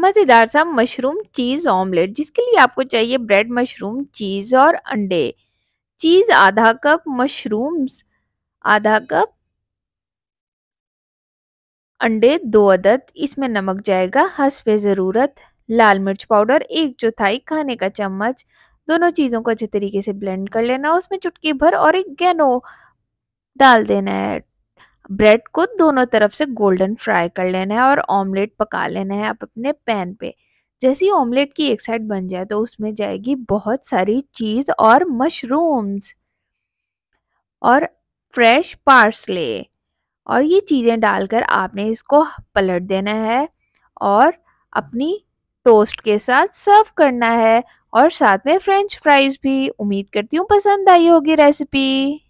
मज़ेदार सा मशरूम चीज़ ऑमलेट जिसके लिए आपको चाहिए ब्रेड मशरूम चीज़ और अंडे चीज़ आधा कप मशरूम्स आधा कप अंडे दो अदद इसमें नमक जाएगा हंसपे ज़रूरत लाल मिर्च पाउडर एक चौथाई खाने का चम्मच दोनों चीज़ों को अच्छे तरीके से ब्लेंड कर लेना उसमें चुटकी भर और एक गेनो डाल देना है ब्रेड को दोनों तरफ से गोल्डन फ्राई कर लेना है और ऑमलेट पका लेना है आप अपने पैन पे जैसे ही ऑमलेट की एक साइड बन जाए तो उसमें जाएगी बहुत सारी चीज़ और मशरूम्स और फ्रेश पार्सले और ये चीज़ें डालकर आपने इसको पलट देना है और अपनी टोस्ट के साथ सर्व करना है और साथ में फ्रेंच फ्राइज भी उम्मीद करती हूँ पसंद आई होगी रेसिपी